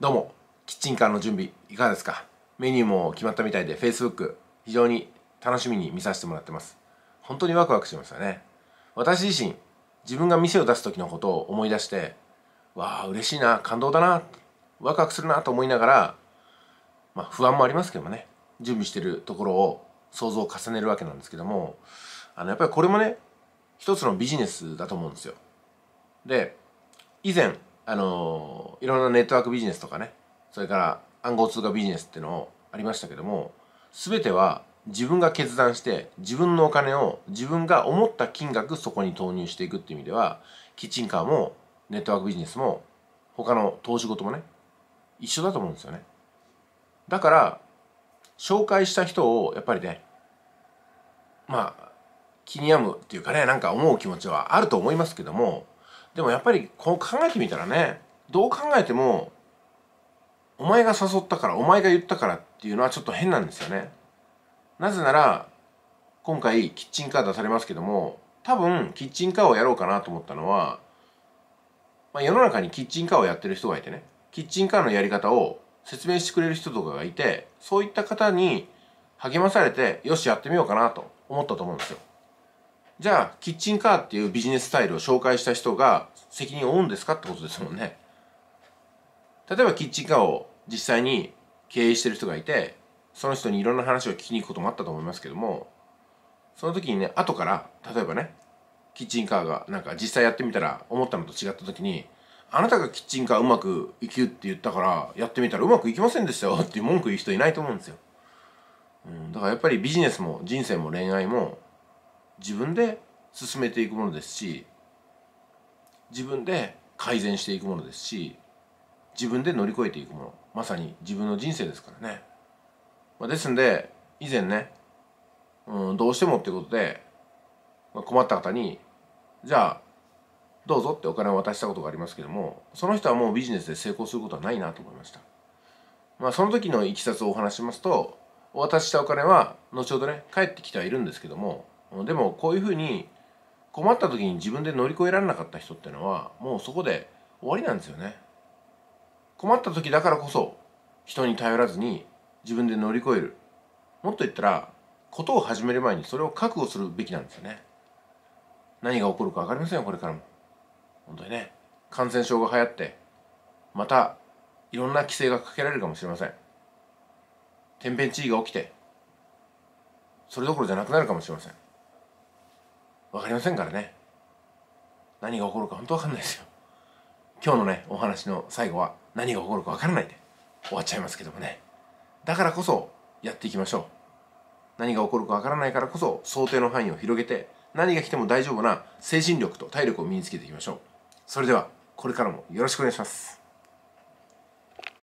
どうもキッチンカーの準備いかがですかメニューも決まったみたいで Facebook 非常に楽しみに見させてもらってます本当にワクワクしますよね私自身自分が店を出す時のことを思い出してわあ嬉しいな感動だなワクワクするなと思いながらまあ不安もありますけどもね準備してるところを想像を重ねるわけなんですけどもあのやっぱりこれもね一つのビジネスだと思うんですよで以前あのいろんなネットワークビジネスとかねそれから暗号通貨ビジネスっていうのをありましたけども全ては自分が決断して自分のお金を自分が思った金額そこに投入していくっていう意味ではキッチンカーもネットワークビジネスも他の投資事もね一緒だと思うんですよねだから紹介した人をやっぱりねまあ気に病むっていうかねなんか思う気持ちはあると思いますけどもでもやっぱりこう考えてみたらねどう考えてもお前が誘ったからお前が言ったからっていうのはちょっと変なんですよね。なぜなら今回キッチンカー出されますけども多分キッチンカーをやろうかなと思ったのは、まあ、世の中にキッチンカーをやってる人がいてねキッチンカーのやり方を説明してくれる人とかがいてそういった方に励まされてよしやってみようかなと思ったと思うんですよ。じゃあキッチンカーっていうビジネススタイルを紹介した人が責任を負うんですかってことですもんね例えばキッチンカーを実際に経営してる人がいてその人にいろんな話を聞きに行くこともあったと思いますけどもその時にね後から例えばねキッチンカーがなんか実際やってみたら思ったのと違った時にあなたがキッチンカーうまくいくって言ったからやってみたらうまくいきませんでしたよ って文句言う人いないと思うんですよ、うん、だからやっぱりビジネスも人生も恋愛も自分で進めていくものですし自分で改善していくものですし自分で乗り越えていくものまさに自分の人生ですからね、まあ、ですんで以前ね、うん、どうしてもってことで、まあ、困った方にじゃあどうぞってお金を渡したことがありますけどもその人はもうビジネスで成功することはないなと思いました、まあ、その時のいきさつをお話しますとお渡ししたお金は後ほどね返ってきてはいるんですけどもでもこういうふうに困った時に自分で乗り越えられなかった人ってのはもうそこで終わりなんですよね困った時だからこそ人に頼らずに自分で乗り越えるもっと言ったらことを始める前にそれを覚悟するべきなんですよね何が起こるか分かりませんよこれからも本当にね感染症が流行ってまたいろんな規制がかけられるかもしれません天変地異が起きてそれどころじゃなくなるかもしれません分かりませんからね何が起こるか本当分かんないですよ今日のねお話の最後は何が起こるか分からないで終わっちゃいますけどもねだからこそやっていきましょう何が起こるか分からないからこそ想定の範囲を広げて何が来ても大丈夫な精神力と体力を身につけていきましょうそれではこれからもよろしくお願いします